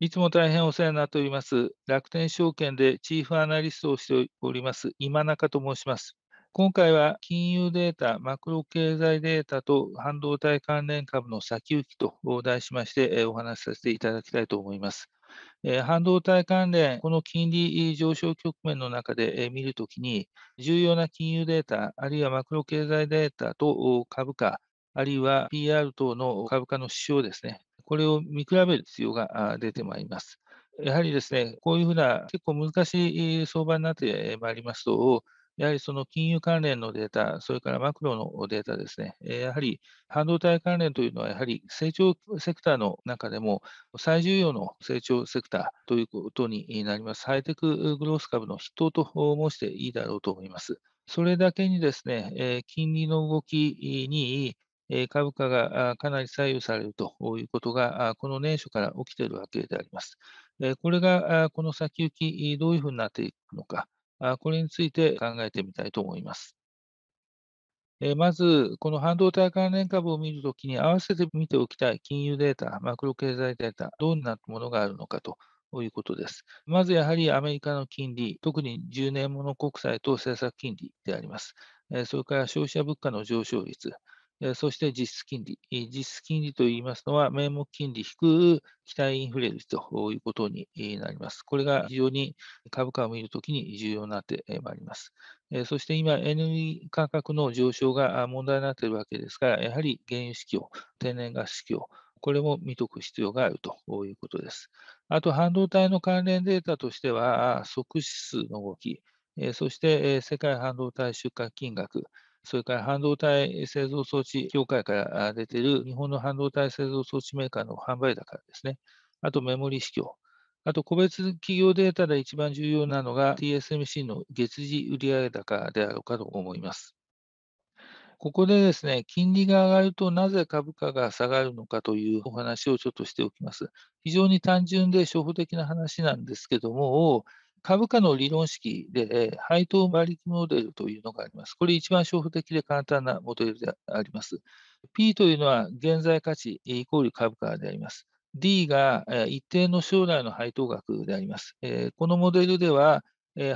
いつも大変お世話になっております。楽天証券でチーフアナリストをしております、今中と申します。今回は金融データ、マクロ経済データと半導体関連株の先行きと題しましてお話しさせていただきたいと思います。半導体関連、この金利上昇局面の中で見るときに、重要な金融データ、あるいはマクロ経済データと株価、あるいは PR 等の株価の指標ですね、これを見比べる必要が出てまいります。やはりですね、こういうふうな結構難しい相場になってまいりますと、やはりその金融関連のデータ、それからマクロのデータですね、やはり半導体関連というのは、やはり成長セクターの中でも最重要の成長セクターということになります。ハイテクグロース株の筆頭と申していいだろうと思います。それだけにですね、金利の動きに株価がかなり左右されるということが、この年初から起きているわけであります。これがこの先行き、どういうふうになっていくのか、これについて考えてみたいと思います。まず、この半導体関連株を見るときに、合わせて見ておきたい金融データ、マクロ経済データ、どんなものがあるのかということです。まずやはりアメリカの金利、特に10年もの国債と政策金利であります。それから消費者物価の上昇率、そして実質金利。実質金利といいますのは、名目金利引く期待インフレ率ということになります。これが非常に株価を見るときに重要になってまいります。そして今、エネルギー価格の上昇が問題になっているわけですから、やはり原油市況、天然ガス市況、これも見とく必要があるということです。あと、半導体の関連データとしては、即指数の動き、そして世界半導体出荷金額、それから半導体製造装置協会から出ている日本の半導体製造装置メーカーの販売高ですね、あとメモリ市況、あと個別企業データで一番重要なのが TSMC の月次売上高であろうかと思います。ここでですね、金利が上がるとなぜ株価が下がるのかというお話をちょっとしておきます。非常に単純で初歩的な話なんですけども、株価の理論式で、配当馬力モデルというのがあります。これ一番商歩的で簡単なモデルであります。P というのは現在価値イコール株価であります。D が一定の将来の配当額であります。このモデルでは、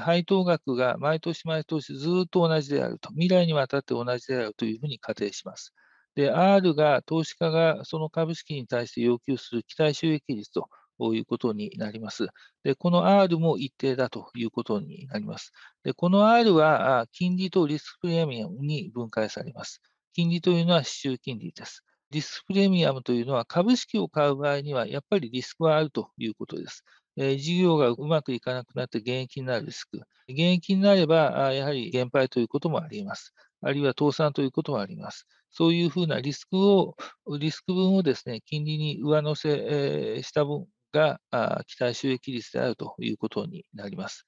配当額が毎年毎年ずっと同じであると、未来にわたって同じであるというふうに仮定します。で、R が投資家がその株式に対して要求する期待収益率ということになります。でこの R も一定だということになります。でこの R は金利とリスクプレミアムに分解されます。金利というのは市中金利です。リスクプレミアムというのは株式を買う場合にはやっぱりリスクはあるということです。え事業がうまくいかなくなって現役になるリスク。現役になれば、やはり減配ということもあります。あるいは倒産ということもあります。そういうふうなリスクを、リスク分をですね、金利に上乗せした分が期待収益率であるということになります。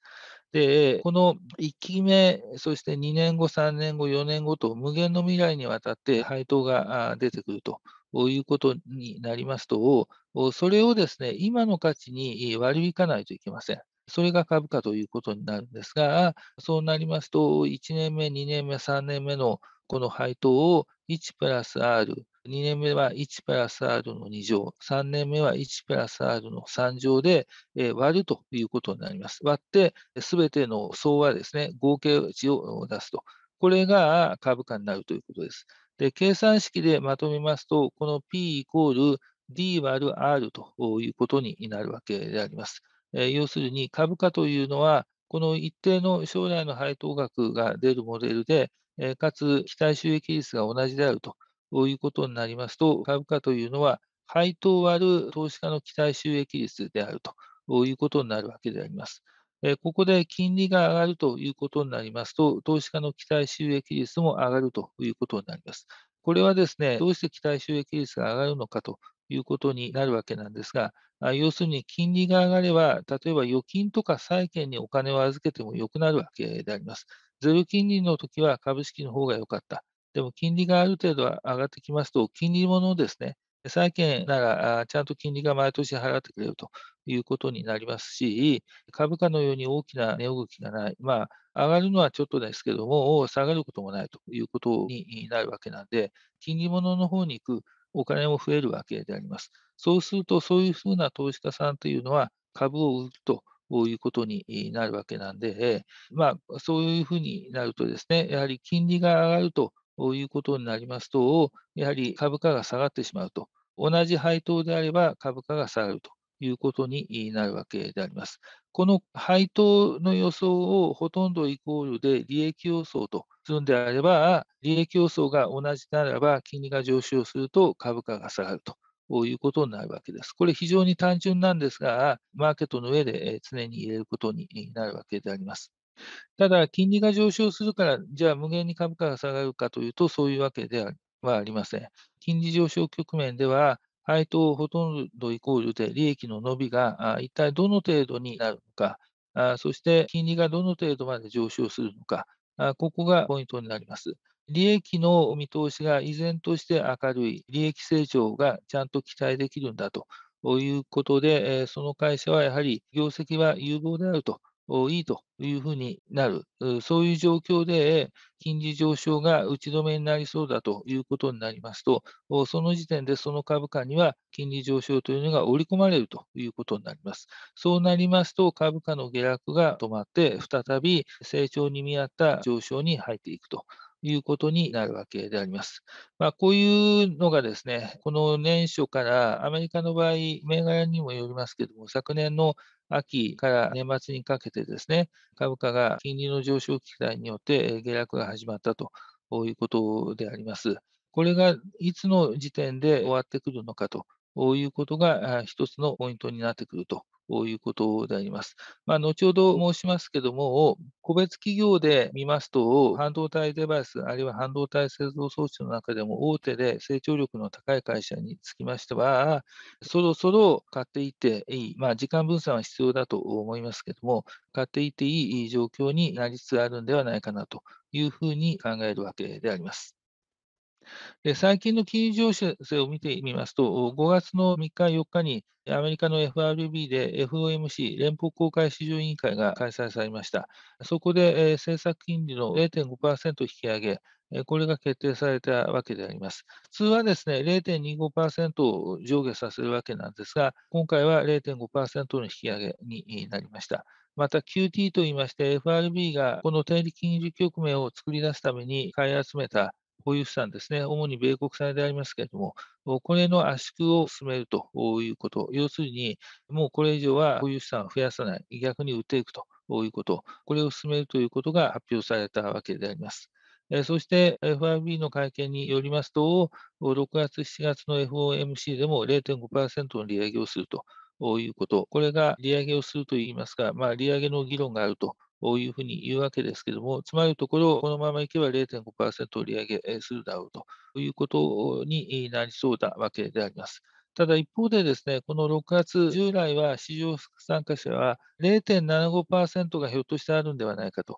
で、この1期目、そして2年後、3年後、4年後と無限の未来にわたって配当が出てくるということになりますと、それをですね、今の価値に割り引かないといけません。それが株価ということになるんですが、そうなりますと、1年目、2年目、3年目のこの配当を1プラス R、2年目は1プラス R の2乗、3年目は1プラス R の3乗で、割るということになります。割って、すべての総和ですね、合計値を出すと。これが株価になるということです。で計算式でまとめますと、この P イコール D 割る R ということになるわけであります。要するに株価というのは、この一定の将来の配当額が出るモデルで、かつ期待収益率が同じであると。ということになりますと、株価というのは、配当割る投資家の期待収益率であるということになるわけであります。ここで金利が上がるということになりますと、投資家の期待収益率も上がるということになります。これはですね、どうして期待収益率が上がるのかということになるわけなんですが、要するに金利が上がれば、例えば預金とか債券にお金を預けても良くなるわけであります。ゼロ金利の時は株式の方が良かった。でも金利がある程度上がってきますと、金利ものですね、債券ならちゃんと金利が毎年払ってくれるということになりますし、株価のように大きな値動きがない、まあ、上がるのはちょっとですけども、下がることもないということになるわけなんで、金利ものの方に行くお金も増えるわけであります。そうすると、そういうふうな投資家さんというのは、株を売るとこういうことになるわけなんで、まあ、そういうふうになるとですね、やはり金利が上がるということになりますと、やはり株価が下がってしまうと、同じ配当であれば株価が下がるということになるわけであります。この配当の予想をほとんどイコールで利益予想とするんであれば、利益予想が同じならば、金利が上昇すると株価が下がるということになるわけです。これ非常に単純なんですが、マーケットの上で常に言えることになるわけであります。ただ、金利が上昇するから、じゃあ無限に株価が下がるかというと、そういうわけではありません。金利上昇局面では、配当ほとんどイコールで利益の伸びが一体どの程度になるのか、そして金利がどの程度まで上昇するのか、ここがポイントになります。利益の見通しが依然として明るい、利益成長がちゃんと期待できるんだということで、その会社はやはり業績は有望であるといいというふうになる、そういう状況で金利上昇が打ち止めになりそうだということになりますと、その時点でその株価には金利上昇というのが織り込まれるということになります。そうなりますと、株価の下落が止まって、再び成長に見合った上昇に入っていくと。いうことになるわけであります。まあ、こういうのがですね、この年初からアメリカの場合、銘柄にもよりますけども、昨年の秋から年末にかけてですね、株価が金利の上昇期待によって下落が始まったということであります。これがいつの時点で終わってくるのかということが一つのポイントになってくるということであります。まあ、後ほど申しますけども、個別企業で見ますと、半導体デバイス、あるいは半導体製造装置の中でも大手で成長力の高い会社につきましては、そろそろ買っていっていい、まあ、時間分散は必要だと思いますけども、買っていっていい状況になりつつあるんではないかなというふうに考えるわけであります。で最近の金融情勢を見てみますと、5月の3日、4日にアメリカの FRB で FOMC・ 連邦公開市場委員会が開催されました。そこでえ政策金利の0.5%引き上げ、えこれが決定されたわけであります。普通はですね、0.25%を上下させるわけなんですが、今回は0.5%の引き上げになりました。また QT といいまして、FRB がこの定理金融局面を作り出すために買い集めた保有資産ですね、主に米国債でありますけれども、これの圧縮を進めるということ、要するに、もうこれ以上は保有資産を増やさない、逆に売っていくということ、これを進めるということが発表されたわけであります。そして FRB の会見によりますと、6月、7月の FOMC でも0.5%の利上げをするということ、これが利上げをするといいますか、まあ、利上げの議論があるというふうに言うわけですけども、つまるところ、このままいけば0.5%利上げするだろうということになりそうだわけであります。ただ一方でですね、この6月、従来は市場参加者は0.75%がひょっとしてあるんではないかと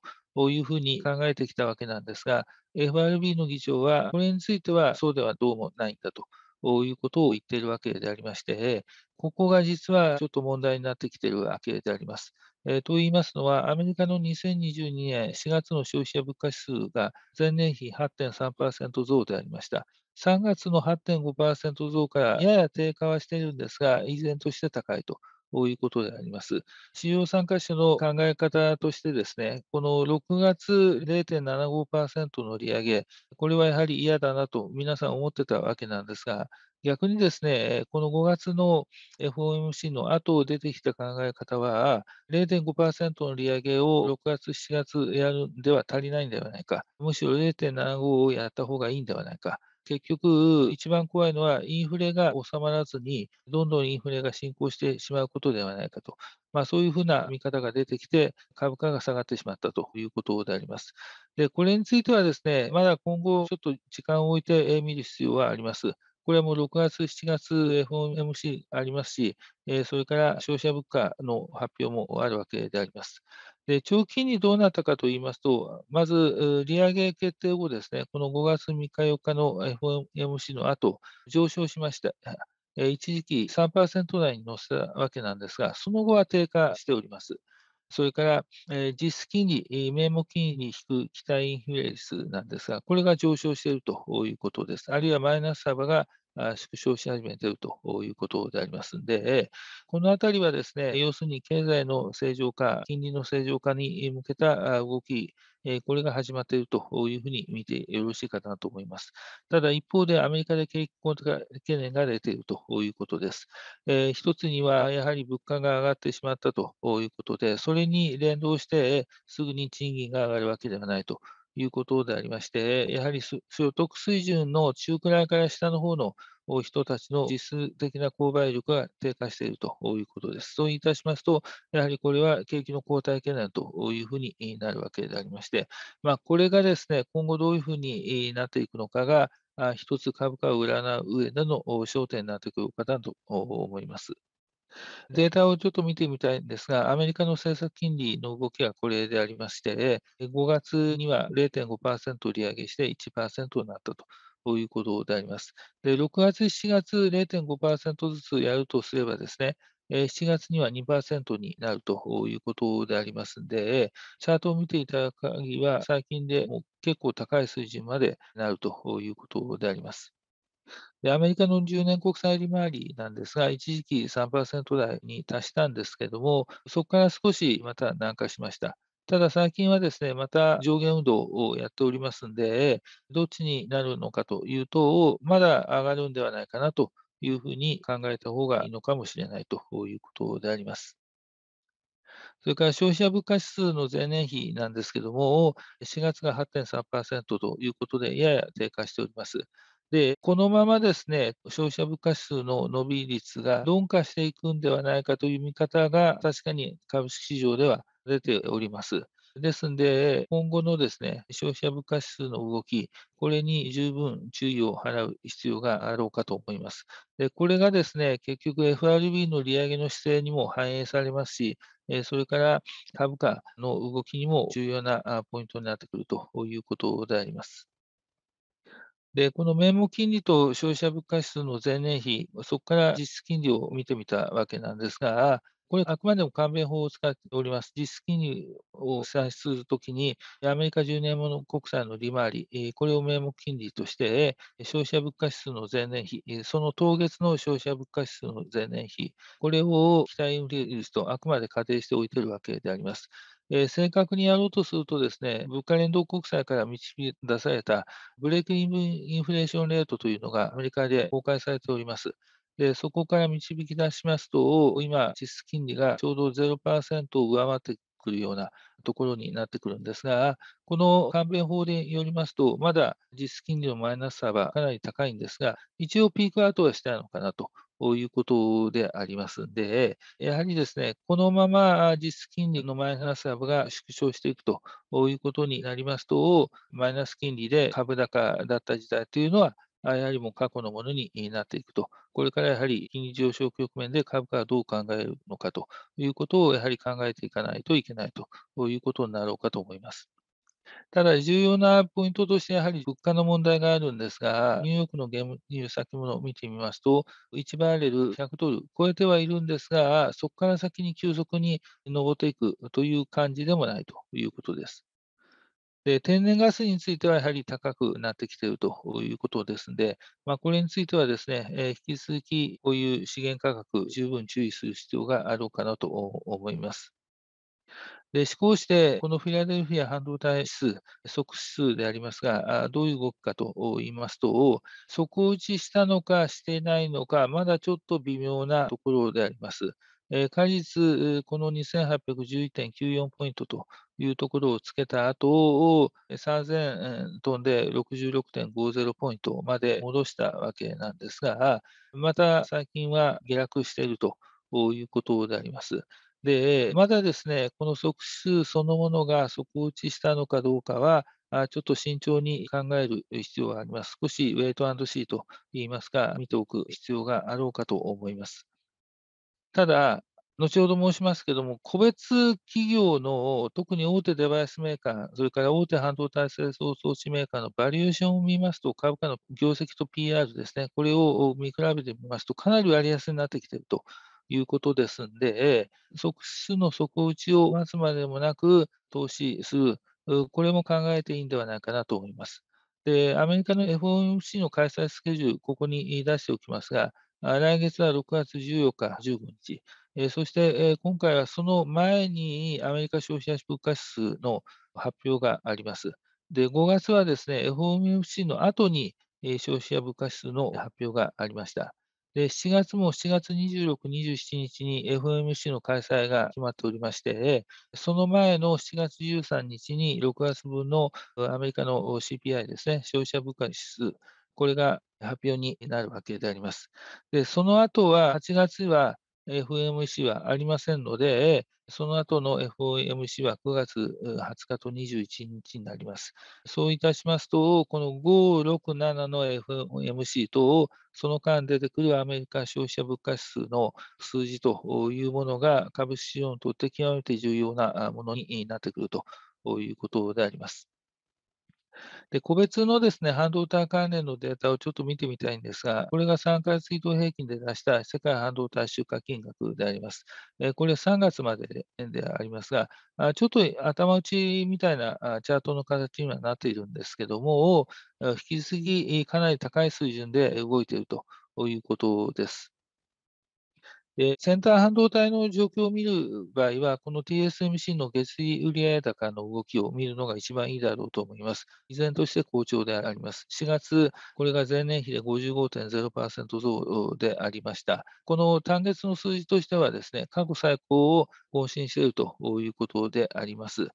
いうふうに考えてきたわけなんですが、FRB の議長は、これについてはそうではどうもないんだと。いうことを言っているわけでありまして、ここが実はちょっと問題になってきているわけであります。えー、と言いますのは、アメリカの2022年4月の消費者物価指数が前年比8.3%増でありました。3月の8.5%増からやや低下はしているんですが、依然として高いと。いうことであります。主要参加者の考え方としてですね、この6月0.75%の利上げ、これはやはり嫌だなと皆さん思ってたわけなんですが、逆にですね、この5月の FOMC の後出てきた考え方は、0.5%の利上げを6月、7月やるんでは足りないんではないか、むしろ0.75をやった方がいいんではないか。結局、一番怖いのは、インフレが収まらずに、どんどんインフレが進行してしまうことではないかと、まあ、そういうふうな見方が出てきて、株価が下がってしまったということであります。で、これについてはですね、まだ今後、ちょっと時間を置いて見る必要はあります。これはもう6月、7月、FOMC ありますし、それから消費者物価の発表もあるわけであります。で長期金利どうなったかと言いますと、まず利上げ決定後ですね、この5月3日、4日の FOMC の後、上昇しました。一時期3%台に乗せたわけなんですが、その後は低下しております。それから、え実質金利、名目金利に引く期待インフレ率なんですが、これが上昇しているということです。あるいはマイナス幅が縮小し始めているということでありますので、このあたりはですね、要するに経済の正常化、金利の正常化に向けた動き、これが始まっているというふうに見てよろしいかなと思います。ただ一方でアメリカで景気懸念が出ているということです。一つにはやはり物価が上がってしまったということで、それに連動してすぐに賃金が上がるわけではないということでありまして、やはり所得水準の中くらいから下の方の人たちの実質的な購買力が低下しているということです。そういたしますと、やはりこれは景気の後退懸念というふうになるわけでありまして、まあ、これがですね、今後どういうふうになっていくのかが、一つ株価を占う上での焦点になってくるかなと思います。データをちょっと見てみたいんですが、アメリカの政策金利の動きはこれでありまして、5月には0.5%利上げして1%になったと。いうことであります。で6月、7月、0.5%ずつやるとすればですね、7月には2%になるということでありますので、チャートを見ていただく限りは、最近でも結構高い水準までなるということであります。でアメリカの10年国債利回りなんですが、一時期3%台に達したんですけども、そこから少しまた南下しました。ただ最近はですね、また上限運動をやっておりますんで、どっちになるのかというと、まだ上がるんではないかなというふうに考えた方がいいのかもしれないということであります。それから消費者物価指数の前年比なんですけども、4月が8.3%ということで、やや低下しております。で、このままですね、消費者物価指数の伸び率が鈍化していくんではないかという見方が、確かに株式市場では出ております。ですので、今後のですね消費者物価指数の動き、これに十分注意を払う必要があろうかと思います。でこれがですね結局 FRB の利上げの姿勢にも反映されますし、それから株価の動きにも重要なポイントになってくるということであります。で、この名目金利と消費者物価指数の前年比、そこから実質金利を見てみたわけなんですが、これ、あくまでも関弁法を使っております。実質金利を算出するときに、アメリカ10年もの国債の利回り、これを名目金利として、消費者物価指数の前年比、その当月の消費者物価指数の前年比、これを期待インフレ率とあくまで仮定しておいているわけであります。えー、正確にやろうとするとですね、物価連動国債から導き出されたブレイクインインフレーションレートというのがアメリカで公開されております。でそこから導き出しますと、今、実質金利がちょうど0%を上回ってくるようなところになってくるんですが、この関連法によりますと、まだ実質金利のマイナス幅かなり高いんですが、一応ピークアウトはしたのかなということでありますんで、やはりですね、このまま実質金利のマイナス幅が縮小していくということになりますと、マイナス金利で株高だった時代というのは、やはりもう過去のものになっていくと、これからやはり金利上昇局面で株価はどう考えるのかということをやはり考えていかないといけないということになろうかと思います。ただ、重要なポイントとして、やはり物価の問題があるんですが、ニューヨークの原油先物を見てみますと、1バレル100ドル超えてはいるんですが、そこから先に急速に上っていくという感じでもないということです。で天然ガスについてはやはり高くなってきているということですので、まあ、これについてはですね、え引き続きこういう資源価格、十分注意する必要があろうかなと思います。で、試行して、このフィラデルフィア半導体指数、即指数でありますが、どういう動きかと言いますと、底打ちしたのかしてないのか、まだちょっと微妙なところであります。えー、この2811.94ポイントというところをつけた後を3000トンで66.50ポイントまで戻したわけなんですが、また最近は下落しているということであります。で、まだですね、この即数そのものが底打ちしたのかどうかは、ちょっと慎重に考える必要があります。少しウェイトシーと言いますか、見ておく必要があろうかと思います。ただ、後ほど申しますけども、個別企業の、特に大手デバイスメーカー、それから大手半導体製造装置メーカーのバリエーションを見ますと、株価の業績と PR ですね、これを見比べてみますと、かなり割安になってきているということですので、即数の底打ちを待つまでもなく投資する、これも考えていいんではないかなと思います。で、アメリカの FOMC の開催スケジュール、ここに出しておきますが、来月は6月14日、15日。えー、そして、えー、今回はその前にアメリカ消費者物価指数の発表があります。で5月はですね FOMC の後に、えー、消費者物価指数の発表がありました。で7月も7月26、27日に FOMC の開催が決まっておりまして、その前の7月13日に6月分のアメリカの CPI ですね、消費者物価指数、これが発表になるわけであります。で、その後は8月は FOMC はありませんので、その後の FOMC は9月20日と21日になります。そういたしますと、この5、6、7の FOMC 等、その間出てくるアメリカ消費者物価指数の数字というものが株式市場にとって極めて重要なものになってくるということであります。で、個別のですね、半導体関連のデータをちょっと見てみたいんですが、これが3ヶ月移動平均で出した世界半導体出荷金額であります。えこれ3月まででありますが、ちょっと頭打ちみたいなチャートの形にはなっているんですけども、引き続きかなり高い水準で動いているということです。で、先端半導体の状況を見る場合は、この TSMC の月利売上高の動きを見るのが一番いいだろうと思います。依然として好調であります。4月、これが前年比で55.0%増でありました。この単月の数字としてはですね、過去最高を更新しているということであります。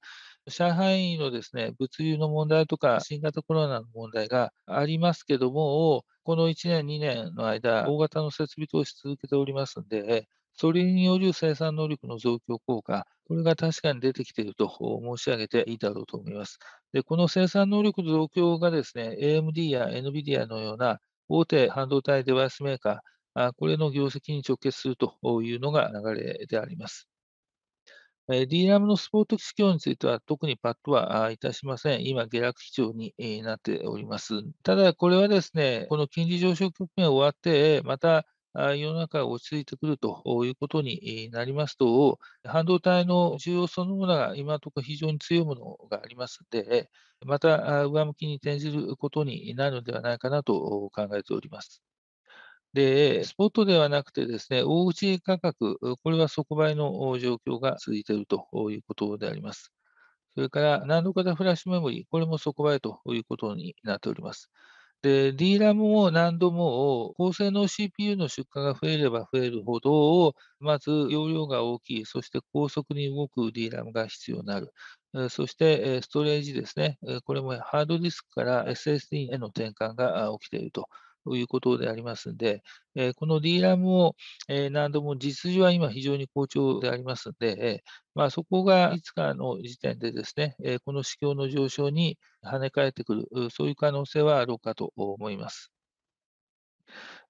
上海のですね物流の問題とか新型コロナの問題がありますけども、この1年、2年の間、大型の設備投資続けておりますんで、それによる生産能力の増強効果、これが確かに出てきていると申し上げていいだろうと思います。でこの生産能力増強がですね AMD や NVIDIA のような大手半導体デバイスメーカー、これの業績に直結するというのが流れであります。DRAM のスポート機器については特にパッとはいたしません。今、下落基調になっております。ただ、これはですね、この金利上昇局面が終わって、また世の中が落ち着いてくるということになりますと、半導体の需要そのものが今のところ非常に強いものがありますので、また上向きに転じることになるのではないかなと考えております。で、スポットではなくてですね、大口価格、これは即売の状況が続いているということであります。それから、何度型フラッシュメモリー、これも即売ということになっております。で、DRAM も何度も、高性能 CPU の出荷が増えれば増えるほど、まず容量が大きい、そして高速に動く DRAM が必要になる。そしてストレージですね、これもハードディスクから SSD への転換が起きていると。いうことでありますので、えこの DRAM も、え何度も実需は今非常に好調でありますので、えまあ、そこがいつかの時点でですね、えこの市況の上昇に跳ね返ってくる、そういう可能性はあろうかと思います。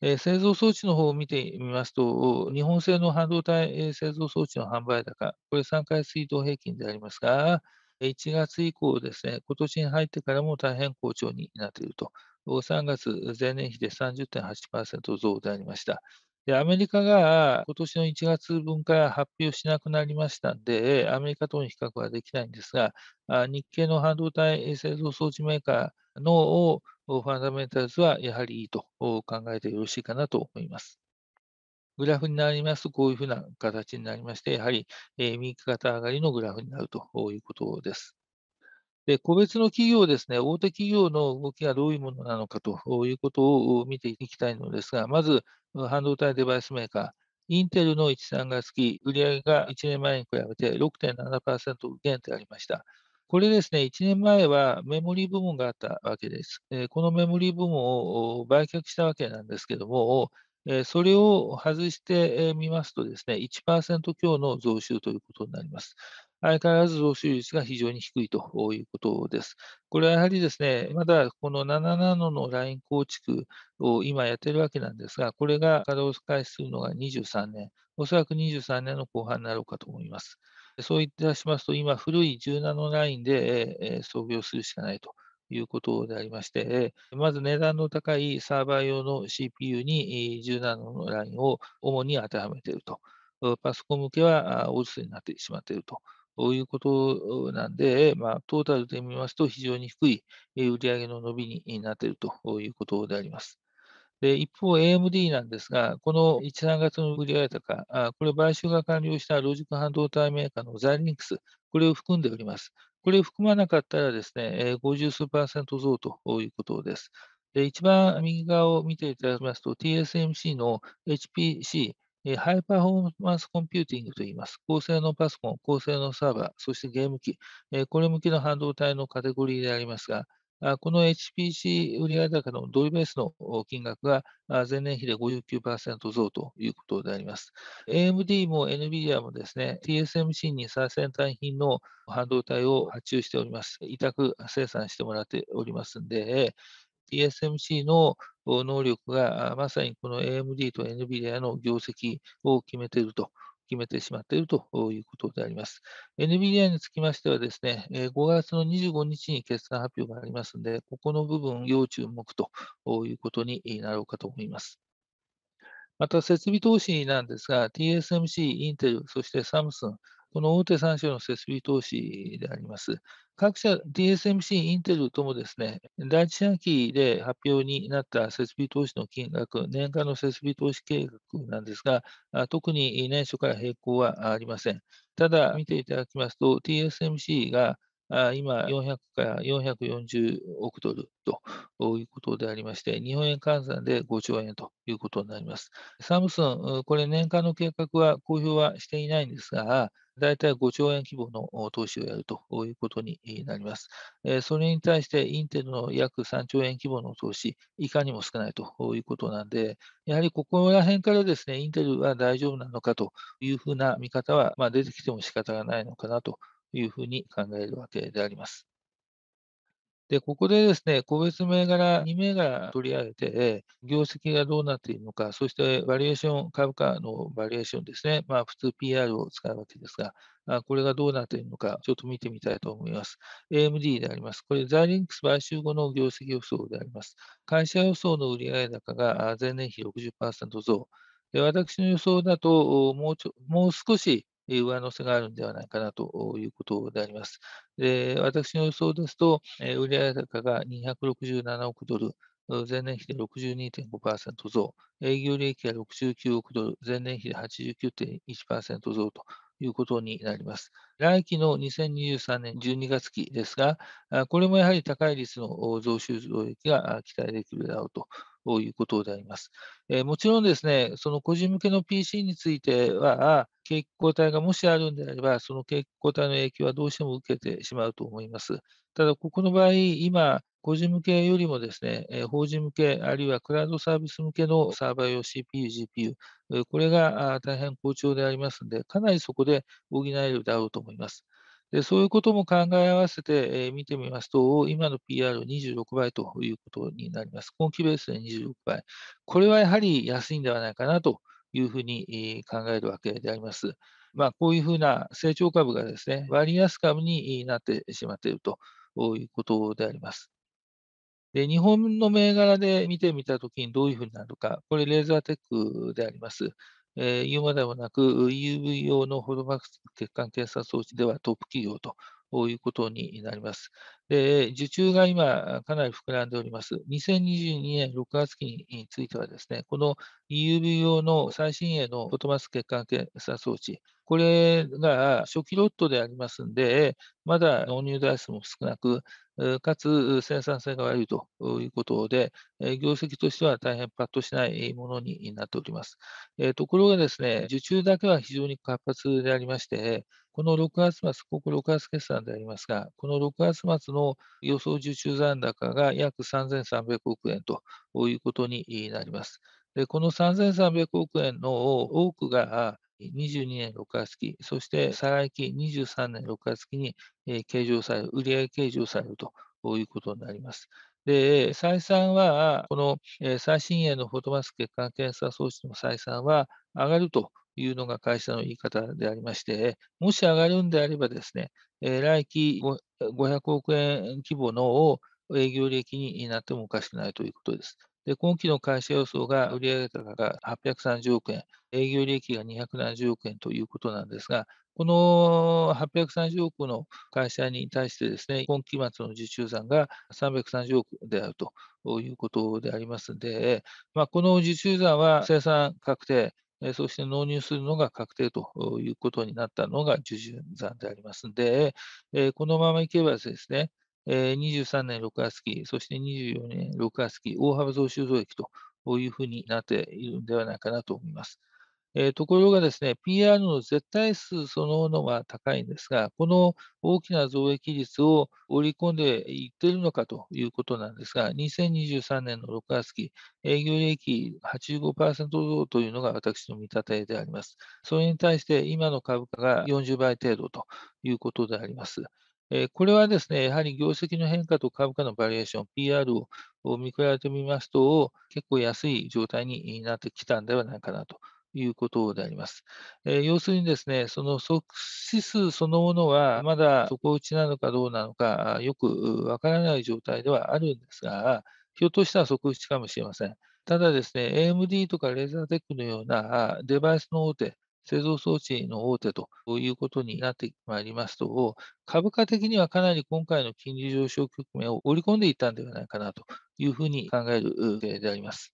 え製造装置の方を見てみますと、日本製の半導体製造装置の販売高、これ3回水道平均でありますが、1月以降ですね、今年に入ってからも大変好調になっていると。3月、前年比で30.8%増でありました。でアメリカが今年の1月分から発表しなくなりましたので、アメリカとの比較はできないんですが、日系の半導体製造装置メーカーのファンダメンタルズはやはりいいと考えてよろしいかなと思います。グラフになりますと、こういうふうな形になりまして、やはり右肩上がりのグラフになるということです。で個別の企業ですね、大手企業の動きがどういうものなのかということを見ていきたいのですが、まず半導体デバイスメーカー、インテルの1、3月期、売上が1年前に比べて6.7%減ってありました。これですね、1年前はメモリー部門があったわけです。このメモリー部門を売却したわけなんですけども、それを外してみますとですね、1%強の増収ということになります。相変わらず増収率が非常に低いということです。これはやはりですね、まだこの7ナノのライン構築を今やってるわけなんですが、これが稼働開始するのが23年、おそらく23年の後半になろうかと思います。そういたしますと、今、古い10ナノラインで創業するしかないと。いうことでありまして、まず値段の高いサーバー用の CPU に10ナノのラインを主に当てはめていると。パソコン向けはオールスになってしまっているということなんで、まあ、トータルで見ますと非常に低い売上の伸びになっているということであります。で一方、AMD なんですが、この1、3月の売上高、これ、買収が完了したロジック半導体メーカーのザリンクス、これを含んでおります。これを含まなかったらですね、50数パーセント増ということです。で一番右側を見ていただきますと、TSMC の HPC、ハイパフォーマンスコンピューティングといいます。高性能パソコン、高性能サーバー、そしてゲーム機、これ向けの半導体のカテゴリーでありますが、この HPC 売上高の同意ベースの金額が前年比で59%増ということであります。AMD も NVIDIA もですね、TSMC に最先端品の半導体を発注しております。委託生産してもらっておりますので、TSMC の能力がまさにこの AMD と NVIDIA の業績を決めていると。決めてしまっているということであります。NVIDIA につきましてはですね、5月の25日に決算発表がありますので、ここの部分要注目ということになろうかと思います。また設備投資なんですが、TSMC、インテル、そしてサムスン、この大手3社の設備投資であります。各社 TSMC、インテルともですね、第一四半期で発表になった設備投資の金額、年間の設備投資計画なんですが、特に年初から並行はありません。ただ、見ていただきますと、TSMC が今、400から440億ドルということでありまして、日本円換算で5兆円ということになります。サムスン、これ年間の計画は公表はしていないんですが、大体5兆円規模の投資をやるということになります。それに対してインテルの約3兆円規模の投資、いかにも少ないということなんで、やはりここら辺からですね、インテルは大丈夫なのかというふうな見方は、まあ、出てきても仕方がないのかなというふうに考えるわけであります。で、ここでですね、個別銘柄2銘柄取り上げて、業績がどうなっているのか、そしてバリエーション、株価のバリエーションですね、まあ普通 PR を使うわけですが、これがどうなっているのか、ちょっと見てみたいと思います。AMD であります。これ、ザリンクス買収後の業績予想であります。会社予想の売上高が前年比60%増。で私の予想だともうちょ、もう少し上乗せがあるんではないかなということであります。で私の予想ですと、売上高が267億ドル、前年比で62.5%増、営業利益が69億ドル、前年比で89.1%増ということになります。来期の2023年12月期ですが、これもやはり高い率の増収増益が期待できるだろうということであります。えもちろんですね、その個人向けの PC については、景気後退がもしあるんであれば、その景気後退の影響はどうしても受けてしまうと思います。ただ、ここの場合、今、個人向けよりもですね、法人向け、あるいはクラウドサービス向けのサーバー用 CPU、GPU、これが大変好調でありますので、かなりそこで補えるだろうと思います。でそういうことも考え合わせて、え見てみますと、今の PR26 倍ということになります。今期ベースで26倍。これはやはり安いんではないかなというふうに考えるわけであります。まあ、こういうふうな成長株がですね、割安株になってしまっているということであります。で日本の銘柄で見てみたときにどういうふうになるか、これ、レーザーテックであります。えー、言うまでもなく、EUV 用のホルトマックス血管検査装置ではトップ企業ということになります。で受注が今、かなり膨らんでおります。2022年6月期についてはですね、この EUV 用の最新鋭のフォトマス血管検査装置、これが初期ロットでありますんで、まだ納入台数も少なく、かつ生産性が悪いということで、業績としては大変パッとしないものになっております。ところがですね、受注だけは非常に活発でありまして、この6月末、ここ6月決算でありますが、この6月末の予想受注残高が約3300億円ということになります。でこの3300億円の多くが22年6月期、そして再来期23年6月期に計上される、売上計上されるということになります。で、採算は、この最新鋭のフォトマスク血管検査装置の採算は上がるというのが会社の言い方でありまして、もし上がるんであればですね、来期500億円規模のを営業利益になってもおかしくないということです。で今期の会社予想が売上高が830億円、営業利益が270億円ということなんですが、この830億の会社に対してですね、今期末の受注算が330億であるということでありますので、まあ、この受注算は生産確定、そして納入するのが確定ということになったのが受順算でありますので、このままいけばですね、23年6月期、そして24年6月期、大幅増収増益というふうになっているんではないかなと思います。えー、ところがですね、PR の絶対数そのものが高いんですが、この大きな増益率を織り込んでいっているのかということなんですが、2023年の6月期、営業利益85%増というのが私の見立てであります。それに対して今の株価が40倍程度ということであります。これはですね、やはり業績の変化と株価のバリエーション、PR を見比べてみますと、結構安い状態になってきたんではないかなということであります。えー、要するにですね、その即死数そのものは、まだ底打ちなのかどうなのか、よくわからない状態ではあるんですが、ひょっとしたら即打ちかもしれません。ただですね、AMD とかレーザーテックのようなデバイスの大手、製造装置の大手ということになってまいりますと、株価的にはかなり今回の金利上昇局面を織り込んでいったんではないかなというふうに考えるであります。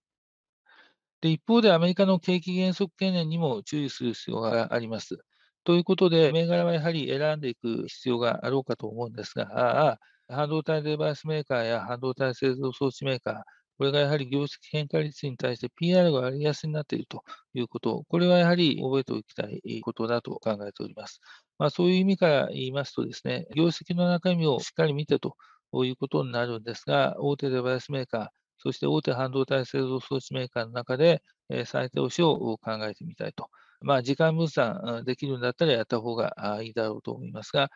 で一方で、アメリカの景気減速懸念にも注意する必要があります。ということで、銘柄はやはり選んでいく必要があろうかと思うんですが、半導体デバイスメーカーや半導体製造装置メーカー、これがやはり業績変化率に対して PR が割安になっているということ、これはやはり覚えておきたいことだと考えております。まあ、そういう意味から言いますとですね、業績の中身をしっかり見てということになるんですが、大手デバイスメーカー、そして大手半導体製造装置メーカーの中で、え投資を考えてみたいと。まあ、時間分散できるんだったらやった方がいいだろうと思いますが、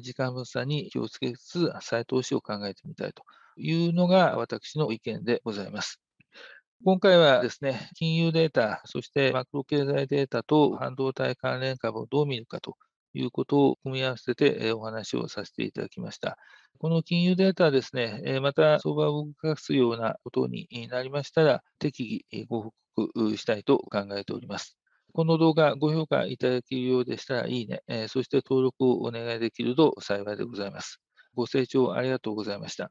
時間分散に気をつけつつ、再投資を考えてみたいというのが私の意見でございます。今回はですね、金融データ、そしてマクロ経済データと半導体関連株をどう見るかということを組み合わせてお話をさせていただきました。この金融データはですね、また相場を動かすようなことになりましたら、適宜ご報告したいと考えております。この動画、ご評価いただけるようでしたらいいね、そして登録をお願いできると幸いでございます。ご清聴ありがとうございました。